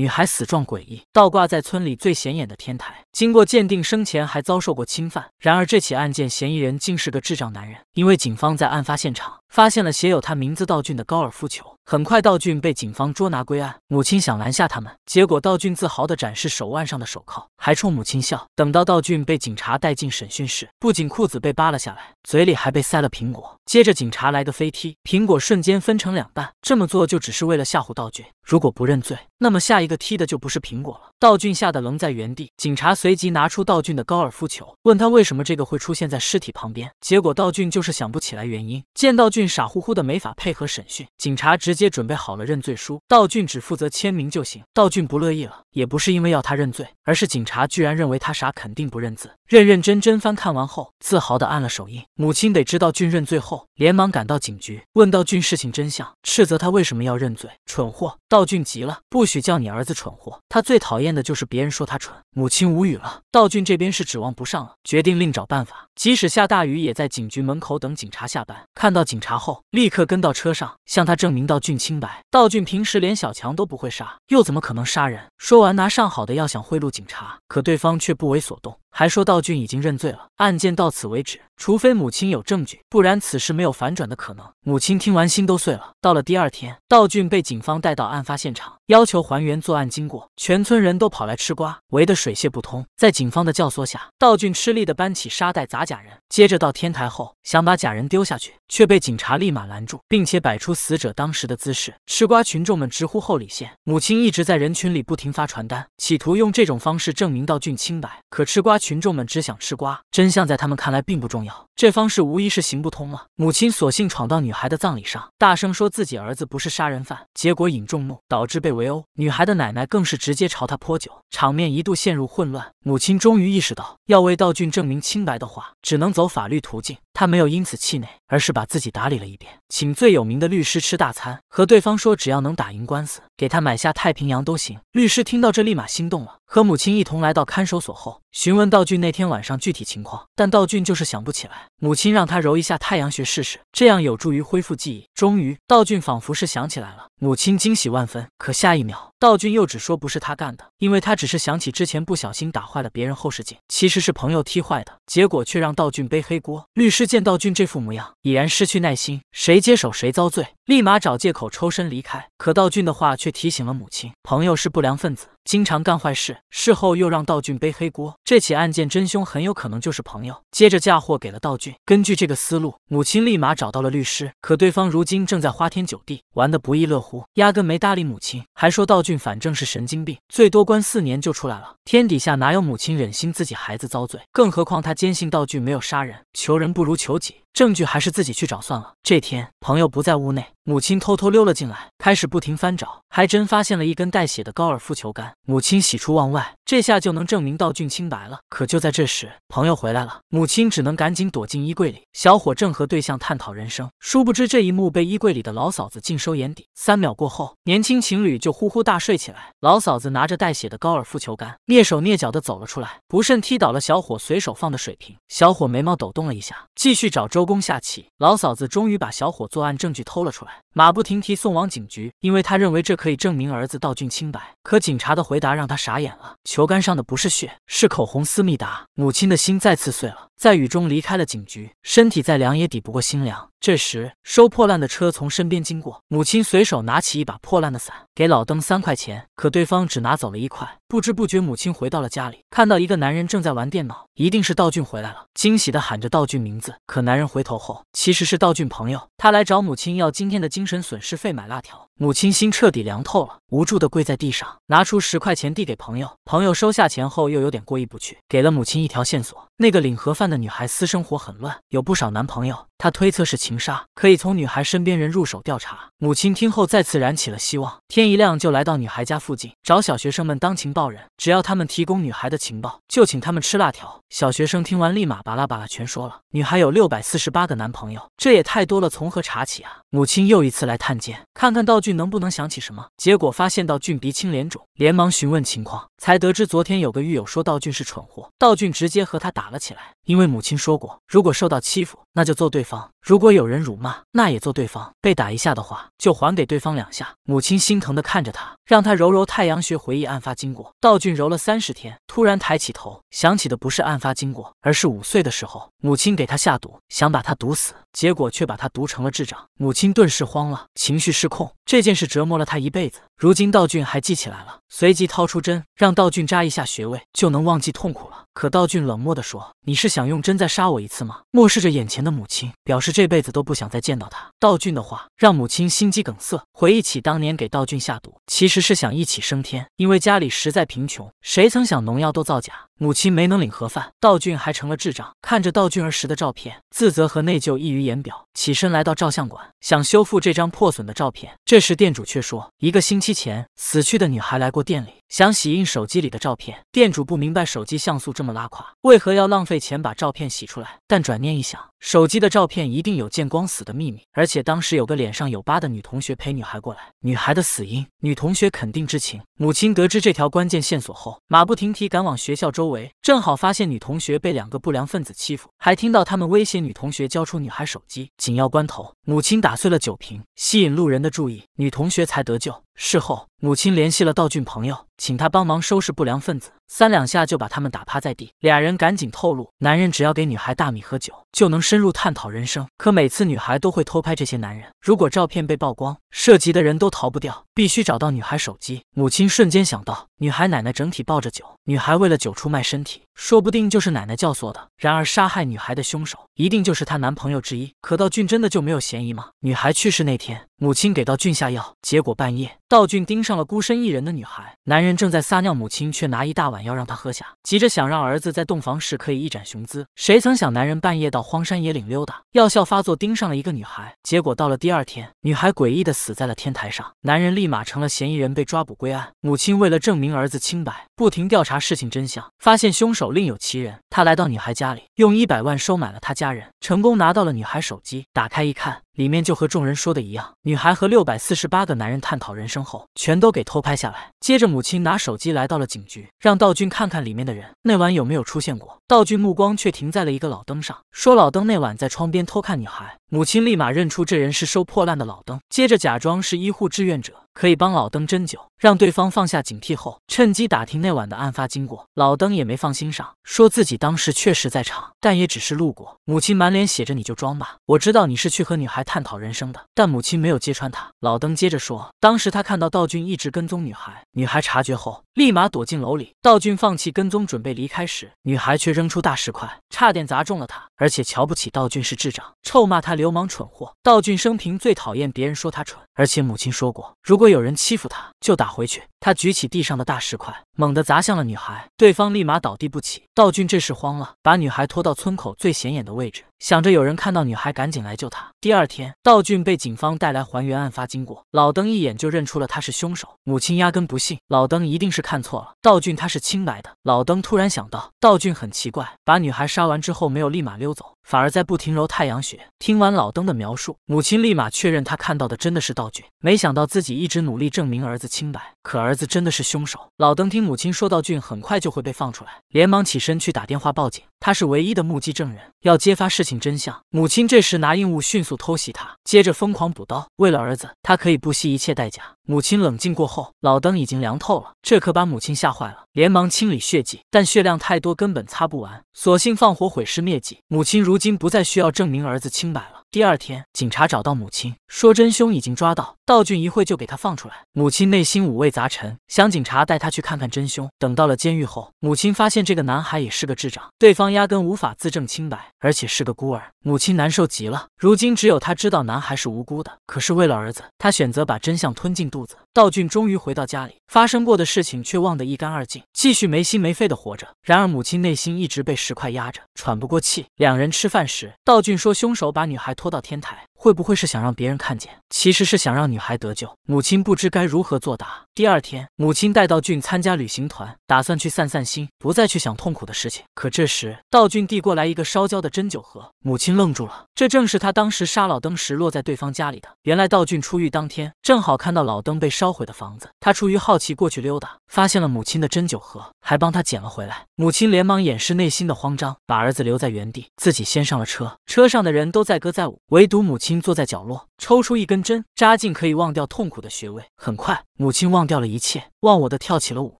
女孩死状诡异，倒挂在村里最显眼的天台。经过鉴定，生前还遭受过侵犯。然而，这起案件嫌疑人竟是个智障男人，因为警方在案发现场。发现了写有他名字道俊的高尔夫球，很快道俊被警方捉拿归案。母亲想拦下他们，结果道俊自豪地展示手腕上的手铐，还冲母亲笑。等到道俊被警察带进审讯室，不仅裤子被扒了下来，嘴里还被塞了苹果。接着警察来个飞踢，苹果瞬间分成两半。这么做就只是为了吓唬道俊。如果不认罪，那么下一个踢的就不是苹果了。道俊吓得愣在原地。警察随即拿出道俊的高尔夫球，问他为什么这个会出现在尸体旁边。结果道俊就是想不起来原因。见到俊。俊傻乎乎的，没法配合审讯，警察直接准备好了认罪书，道俊只负责签名就行。道俊不乐意了，也不是因为要他认罪，而是警察居然认为他傻，肯定不认字。认认真真翻看完后，自豪的按了手印。母亲得知道俊认罪后，连忙赶到警局，问道俊事情真相，斥责他为什么要认罪，蠢货。道俊急了，不许叫你儿子蠢货，他最讨厌的就是别人说他蠢。母亲无语了，道俊这边是指望不上了，决定另找办法。即使下大雨，也在警局门口等警察下班。看到警察后，立刻跟到车上，向他证明道俊清白。道俊平时连小强都不会杀，又怎么可能杀人？说完拿上好的，药想贿赂警察，可对方却不为所动。还说道俊已经认罪了，案件到此为止。除非母亲有证据，不然此事没有反转的可能。母亲听完心都碎了。到了第二天，道俊被警方带到案发现场，要求还原作案经过。全村人都跑来吃瓜，围得水泄不通。在警方的教唆下，道俊吃力地搬起沙袋砸假人，接着到天台后想把假人丢下去，却被警察立马拦住，并且摆出死者当时的姿势。吃瓜群众们直呼后李现，母亲一直在人群里不停发传单，企图用这种方式证明道俊清白。可吃瓜。群众们只想吃瓜，真相在他们看来并不重要。这方式无疑是行不通了。母亲索性闯到女孩的葬礼上，大声说自己儿子不是杀人犯，结果引众怒，导致被围殴。女孩的奶奶更是直接朝他泼酒，场面一度陷入混乱。母亲终于意识到，要为道俊证明清白的话，只能走法律途径。他没有因此气馁，而是把自己打理了一遍，请最有名的律师吃大餐，和对方说只要能打赢官司，给他买下太平洋都行。律师听到这，立马心动了，和母亲一同来到看守所后。询问道俊那天晚上具体情况，但道俊就是想不起来。母亲让他揉一下太阳穴试试，这样有助于恢复记忆。终于，道俊仿佛是想起来了，母亲惊喜万分。可下一秒，道俊又只说不是他干的，因为他只是想起之前不小心打坏了别人后视镜，其实是朋友踢坏的，结果却让道俊背黑锅。律师见道俊这副模样，已然失去耐心，谁接手谁遭罪，立马找借口抽身离开。可道俊的话却提醒了母亲，朋友是不良分子，经常干坏事，事后又让道俊背黑锅，这起案件真凶很有可能就是朋友，接着嫁祸给了道俊。根据这个思路，母亲立马找到了律师。可对方如今正在花天酒地，玩得不亦乐乎，压根没搭理母亲，还说道俊反正是神经病，最多关四年就出来了。天底下哪有母亲忍心自己孩子遭罪？更何况他坚信道俊没有杀人，求人不如求己。证据还是自己去找算了。这天朋友不在屋内，母亲偷偷溜了进来，开始不停翻找，还真发现了一根带血的高尔夫球杆。母亲喜出望外，这下就能证明道俊清白了。可就在这时，朋友回来了，母亲只能赶紧躲进衣柜里。小伙正和对象探讨人生，殊不知这一幕被衣柜里的老嫂子尽收眼底。三秒过后，年轻情侣就呼呼大睡起来。老嫂子拿着带血的高尔夫球杆，蹑手蹑脚的走了出来，不慎踢倒了小伙随手放的水瓶。小伙眉毛抖动了一下，继续找周。下起，老嫂子终于把小伙作案证据偷了出来。马不停蹄送往警局，因为他认为这可以证明儿子道俊清白。可警察的回答让他傻眼了：球杆上的不是血，是口红。思密达，母亲的心再次碎了，在雨中离开了警局，身体再凉也抵不过心凉。这时，收破烂的车从身边经过，母亲随手拿起一把破烂的伞，给老登三块钱，可对方只拿走了一块。不知不觉，母亲回到了家里，看到一个男人正在玩电脑，一定是道俊回来了，惊喜地喊着道俊名字。可男人回头后，其实是道俊朋友，他来找母亲要今天的。精神损失费买辣条，母亲心彻底凉透了。无助的跪在地上，拿出十块钱递给朋友。朋友收下钱后，又有点过意不去，给了母亲一条线索：那个领盒饭的女孩私生活很乱，有不少男朋友。她推测是情杀，可以从女孩身边人入手调查。母亲听后，再次燃起了希望，天一亮就来到女孩家附近，找小学生们当情报人，只要他们提供女孩的情报，就请他们吃辣条。小学生听完，立马巴拉巴拉全说了：女孩有六百四十八个男朋友，这也太多了，从何查起啊？母亲又一次来探监，看看道具能不能想起什么，结果。发现道俊鼻青脸肿，连忙询问情况，才得知昨天有个狱友说道俊是蠢货，道俊直接和他打了起来。因为母亲说过，如果受到欺负，那就揍对方；如果有人辱骂，那也揍对方。被打一下的话，就还给对方两下。母亲心疼的看着他，让他揉揉太阳穴，回忆案发经过。道俊揉了三十天，突然抬起头，想起的不是案发经过，而是五岁的时候，母亲给他下毒，想把他毒死，结果却把他毒成了智障。母亲顿时慌了，情绪失控，这件事折磨了他一辈子。如今道俊还记起来了，随即掏出针，让道俊扎一下穴位，就能忘记痛苦了。可道俊冷漠地说：“你是想用针再杀我一次吗？”漠视着眼前的母亲，表示这辈子都不想再见到他。道俊的话让母亲心肌梗塞，回忆起当年给道俊下毒，其实是想一起升天，因为家里实在贫穷。谁曾想农药都造假，母亲没能领盒饭，道俊还成了智障。看着道俊儿时的照片，自责和内疚溢于言表。起身来到照相馆，想修复这张破损的照片。这时店主却说：“一个星期。”前死去的女孩来过店里。想洗印手机里的照片，店主不明白手机像素这么拉垮，为何要浪费钱把照片洗出来？但转念一想，手机的照片一定有见光死的秘密。而且当时有个脸上有疤的女同学陪女孩过来，女孩的死因，女同学肯定知情。母亲得知这条关键线索后，马不停蹄赶往学校周围，正好发现女同学被两个不良分子欺负，还听到他们威胁女同学交出女孩手机。紧要关头，母亲打碎了酒瓶，吸引路人的注意，女同学才得救。事后。母亲联系了道俊朋友，请他帮忙收拾不良分子，三两下就把他们打趴在地。俩人赶紧透露，男人只要给女孩大米喝酒，就能深入探讨人生。可每次女孩都会偷拍这些男人，如果照片被曝光，涉及的人都逃不掉，必须找到女孩手机。母亲瞬间想到，女孩奶奶整体抱着酒，女孩为了酒出卖身体，说不定就是奶奶教唆的。然而杀害女孩的凶手一定就是她男朋友之一。可道俊真的就没有嫌疑吗？女孩去世那天，母亲给道俊下药，结果半夜。道俊盯上了孤身一人的女孩，男人正在撒尿，母亲却拿一大碗要让他喝下，急着想让儿子在洞房时可以一展雄姿。谁曾想，男人半夜到荒山野岭溜达，药效发作，盯上了一个女孩，结果到了第二天，女孩诡异的死在了天台上，男人立马成了嫌疑人，被抓捕归案。母亲为了证明儿子清白，不停调查事情真相，发现凶手另有其人。他来到女孩家里，用一百万收买了他家人，成功拿到了女孩手机，打开一看。里面就和众人说的一样，女孩和六百四十八个男人探讨人生后，全都给偷拍下来。接着母亲拿手机来到了警局，让道君看看里面的人那晚有没有出现过。道君目光却停在了一个老灯上，说老灯那晚在窗边偷看女孩。母亲立马认出这人是收破烂的老登，接着假装是医护志愿者，可以帮老登针灸，让对方放下警惕后，趁机打听那晚的案发经过。老登也没放心上，说自己当时确实在场，但也只是路过。母亲满脸写着你就装吧，我知道你是去和女孩探讨人生的，但母亲没有揭穿他。老登接着说，当时他看到道君一直跟踪女孩，女孩察觉后。立马躲进楼里。道俊放弃跟踪，准备离开时，女孩却扔出大石块，差点砸中了他，而且瞧不起道俊是智障，臭骂他流氓蠢货。道俊生平最讨厌别人说他蠢。而且母亲说过，如果有人欺负他，就打回去。他举起地上的大石块，猛地砸向了女孩，对方立马倒地不起。道俊这时慌了，把女孩拖到村口最显眼的位置，想着有人看到女孩，赶紧来救她。第二天，道俊被警方带来还原案发经过。老登一眼就认出了他是凶手。母亲压根不信，老登一定是看错了，道俊他是清白的。老登突然想到，道俊很奇怪，把女孩杀完之后没有立马溜走。反而在不停揉太阳穴。听完老登的描述，母亲立马确认他看到的真的是道俊。没想到自己一直努力证明儿子清白，可儿子真的是凶手。老登听母亲说道俊很快就会被放出来，连忙起身去打电话报警。他是唯一的目击证人，要揭发事情真相。母亲这时拿硬物迅速偷袭他，接着疯狂补刀。为了儿子，他可以不惜一切代价。母亲冷静过后，老登已经凉透了，这可把母亲吓坏了，连忙清理血迹，但血量太多，根本擦不完，索性放火毁尸灭迹。母亲如今不再需要证明儿子清白了。第二天，警察找到母亲，说真凶已经抓到，道俊一会就给他放出来。母亲内心五味杂陈，想警察带他去看看真凶。等到了监狱后，母亲发现这个男孩也是个智障，对方压根无法自证清白，而且是个孤儿。母亲难受极了，如今只有他知道男孩是无辜的，可是为了儿子，他选择把真相吞进肚子。道俊终于回到家里，发生过的事情却忘得一干二净，继续没心没肺的活着。然而母亲内心一直被石块压着，喘不过气。两人吃饭时，道俊说凶手把女孩。拖到天台。会不会是想让别人看见？其实是想让女孩得救。母亲不知该如何作答。第二天，母亲带道俊参加旅行团，打算去散散心，不再去想痛苦的事情。可这时，道俊递过来一个烧焦的针灸盒，母亲愣住了。这正是他当时杀老登时落在对方家里的。原来，道俊出狱当天正好看到老登被烧毁的房子，他出于好奇过去溜达，发现了母亲的针灸盒，还帮他捡了回来。母亲连忙掩饰内心的慌张，把儿子留在原地，自己先上了车。车上的人都载歌载舞，唯独母亲。坐在角落，抽出一根针，扎进可以忘掉痛苦的穴位。很快，母亲忘掉了一切，忘我的跳起了舞。